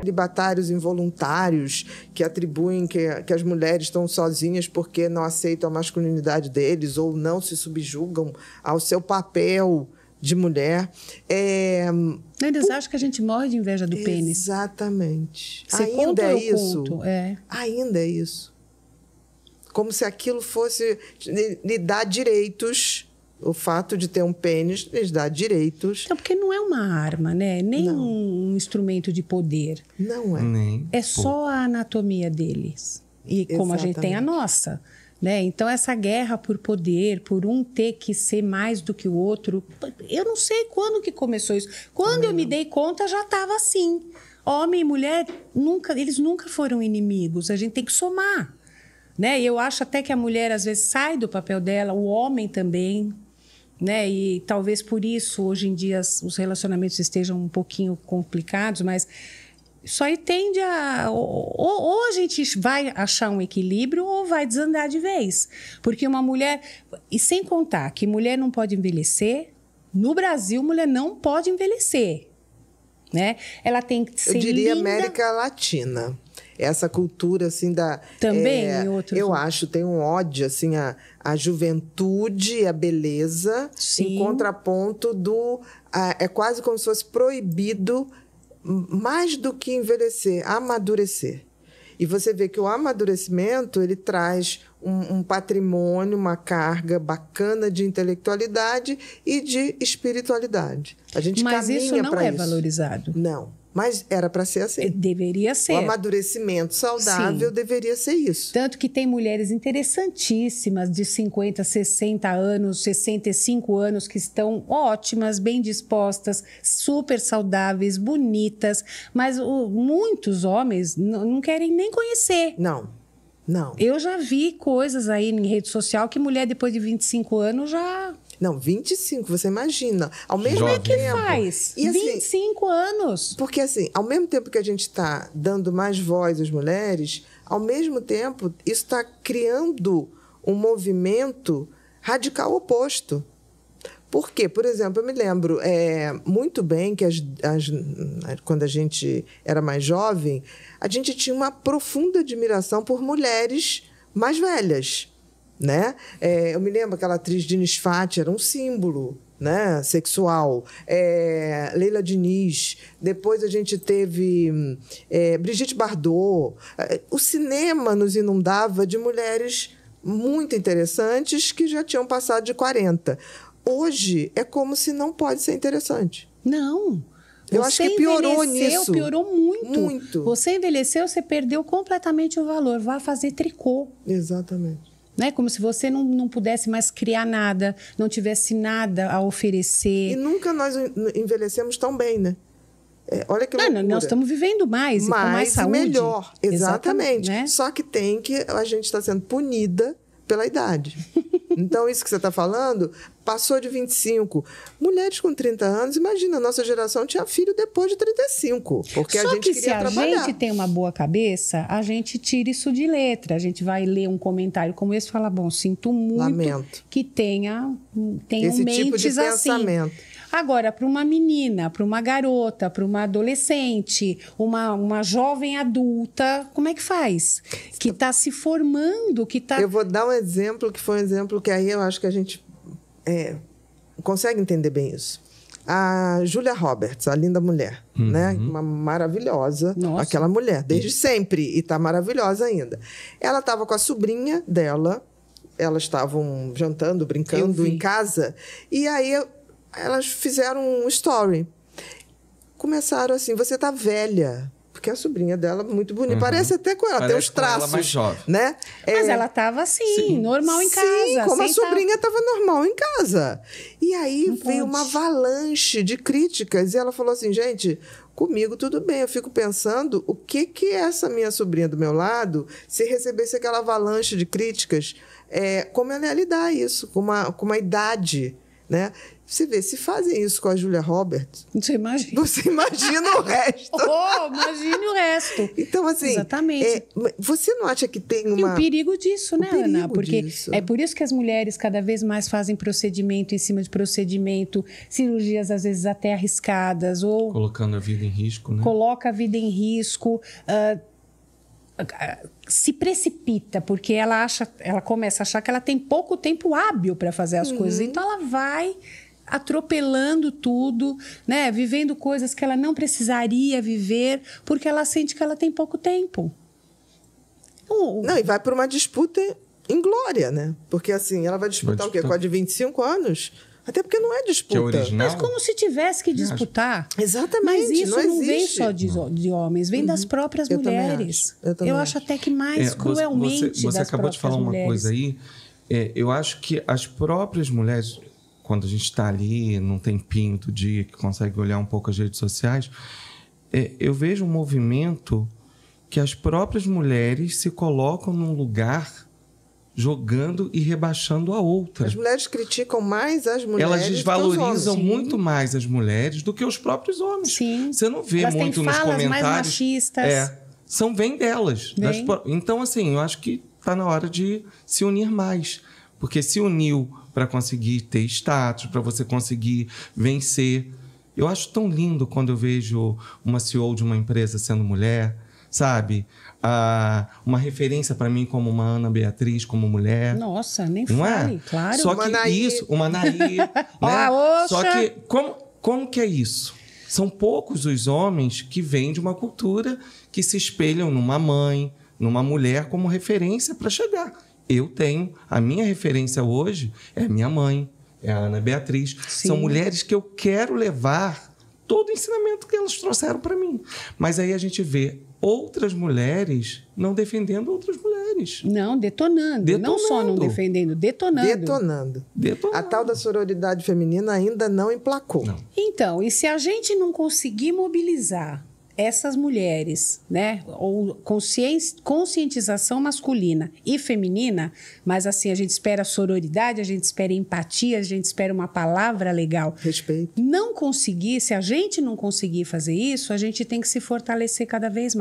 Celibatários involuntários que atribuem que, que as mulheres estão sozinhas porque não aceitam a masculinidade deles ou não se subjugam ao seu papel de mulher. É... Eles Por... acham que a gente morre de inveja do Exatamente. pênis. Exatamente. Ainda é isso. É. Ainda é isso. Como se aquilo fosse lhe dar direitos o fato de ter um pênis lhes dá direitos. Então, porque não é uma arma, né? Nem não. um instrumento de poder. Não é. Nem é só a anatomia deles. E como a gente tem a nossa. Né? Então, essa guerra por poder, por um ter que ser mais do que o outro, eu não sei quando que começou isso. Quando não. eu me dei conta, já estava assim. Homem e mulher, nunca, eles nunca foram inimigos. A gente tem que somar. Né? Eu acho até que a mulher, às vezes, sai do papel dela, o homem também né? E talvez por isso hoje em dia os relacionamentos estejam um pouquinho complicados, mas isso aí tende a. Ou, ou, a gente vai achar um equilíbrio ou vai desandar de vez. Porque uma mulher. E sem contar que mulher não pode envelhecer. No Brasil, mulher não pode envelhecer. Né? Ela tem que ser. Eu diria linda. América Latina essa cultura assim da também é, em outros eu lugares. acho tem um ódio assim a, a juventude a beleza Sim. em contraponto do a, é quase como se fosse proibido mais do que envelhecer amadurecer e você vê que o amadurecimento ele traz um, um, patrimônio, uma carga bacana de intelectualidade e de espiritualidade. A gente Mas caminha isso não é isso. valorizado. Não. Mas era para ser assim. Deveria ser. O amadurecimento saudável Sim. deveria ser isso. Tanto que tem mulheres interessantíssimas de 50, 60 anos, 65 anos que estão ótimas, bem dispostas, super saudáveis, bonitas, mas o, muitos homens não querem nem conhecer. Não. Não. Eu já vi coisas aí em rede social que mulher depois de 25 anos já não, 25, você imagina. Ao mesmo Jovem. tempo. Como é que faz? E, assim, 25 anos. Porque, assim, ao mesmo tempo que a gente está dando mais voz às mulheres, ao mesmo tempo, isso está criando um movimento radical oposto. Porque, por exemplo, eu me lembro é, muito bem que as, as, quando a gente era mais jovem, a gente tinha uma profunda admiração por mulheres mais velhas. Né? É, eu me lembro aquela atriz de Nisfati era um símbolo né, sexual. É, Leila Diniz. Depois a gente teve é, Brigitte Bardot. É, o cinema nos inundava de mulheres muito interessantes que já tinham passado de 40 hoje é como se não pode ser interessante. Não. Eu acho que piorou nisso. Piorou muito. Muito. Você envelheceu, você perdeu completamente o valor. Vá fazer tricô. Exatamente. Né? Como se você não, não pudesse mais criar nada, não tivesse nada a oferecer. E nunca nós envelhecemos tão bem, né? É, olha que loucura. Ah, não, nós estamos vivendo mais, mais e com mais saúde. melhor, exatamente. exatamente né? Só que tem que a gente está sendo punida pela idade. Então, isso que você está falando, passou de 25. Mulheres com 30 anos, imagina, a nossa geração tinha filho depois de 35. Porque Só a gente que queria se a trabalhar. gente tem uma boa cabeça, a gente tira isso de letra. A gente vai ler um comentário como esse e fala: bom, sinto muito Lamento. que tenha, tenha esse um tipo de assim. pensamento. Agora, para uma menina, para uma garota, para uma adolescente, uma, uma jovem adulta, como é que faz? Que está se formando, que está. Eu vou dar um exemplo que foi um exemplo que aí eu acho que a gente é, consegue entender bem isso a Julia Roberts, a linda mulher, né? uhum. né? Uma maravilhosa, Nossa. aquela mulher, desde sempre, e tá maravilhosa ainda. Ela estava com a sobrinha dela, elas estavam jantando, brincando em casa, e aí elas fizeram um story. Começaram assim: você tá velha. Porque a sobrinha dela muito bonita. Uhum. Parece até com ela, Parece tem uns traços. Ela mais jovem. Né? É. Mas ela tava assim, Sim. normal em casa. Sim, como a tá- sobrinha tava normal em casa. E aí Não veio pode. uma avalanche de críticas. E ela falou assim, gente, comigo tudo bem. Eu fico pensando o que que essa minha sobrinha do meu lado, se recebesse aquela avalanche de críticas, é, como ela ia lidar isso, com uma, com uma idade. Né? Você vê, se fazem isso com a Julia Roberts. Você imagina. Você imagina o resto. oh, imagine o resto. Então, assim. Exatamente. É, você não acha que tem uma. E o perigo disso, né, perigo Ana? Porque disso. é por isso que as mulheres cada vez mais fazem procedimento em cima de procedimento, cirurgias às vezes até arriscadas. ou... Colocando a vida em risco, né? Coloca a vida em risco. Uh, se precipita, porque ela acha, ela começa a achar que ela tem pouco tempo hábil para fazer as uhum. coisas. Então ela vai atropelando tudo, né, vivendo coisas que ela não precisaria viver, porque ela sente que ela tem pouco tempo. Uh. Não, e vai para uma disputa em glória né? Porque assim, ela vai disputar, vai disputar. o quê? Com a de 25 anos? Até porque não é disputa. É Mas como se tivesse que disputar. Exatamente. Mas isso não, não vem só de, de homens, vem uhum. das próprias eu mulheres. Acho. Eu, eu acho. até que mais é, cruelmente. Você, você acabou de falar mulheres. uma coisa aí. É, eu acho que as próprias mulheres, quando a gente está ali num tempinho do dia, que consegue olhar um pouco as redes sociais, é, eu vejo um movimento que as próprias mulheres se colocam num lugar jogando e rebaixando a outra. As mulheres criticam mais as mulheres. Elas desvalorizam muito mais as mulheres do que os próprios homens. Sim. Você não vê Elas muito têm nos falas comentários. Mais machistas. É. São bem delas. Das... então, assim, eu acho que está na hora de se unir mais. Porque se uniu para conseguir ter status, para você conseguir vencer. Eu acho tão lindo quando eu vejo uma CEO de uma empresa sendo mulher sabe? Ah, uma referência para mim como uma Ana Beatriz, como mulher. Nossa, nem não é? fale, é? claro. Só uma que Naí. isso, uma Naí, né? Ó, ah, Só que como, como que é isso? São poucos os homens que vêm de uma cultura que se espelham numa mãe, numa mulher como referência para chegar. Eu tenho, a minha referência hoje é minha mãe, é a Ana Beatriz. Sim. São mulheres que eu quero levar todo o ensinamento que elas trouxeram para mim. Mas aí a gente vê outras mulheres não defendendo outras mulheres. Não, detonando. detonando. Não só não defendendo, detonando. detonando. Detonando. A tal da sororidade feminina ainda não emplacou. Não. Então, e se a gente não conseguir mobilizar essas mulheres, né, ou conscientização masculina e feminina, mas assim a gente espera sororidade, a gente espera empatia, a gente espera uma palavra legal. Respeito. Não conseguir, se a gente não conseguir fazer isso, a gente tem que se fortalecer cada vez mais.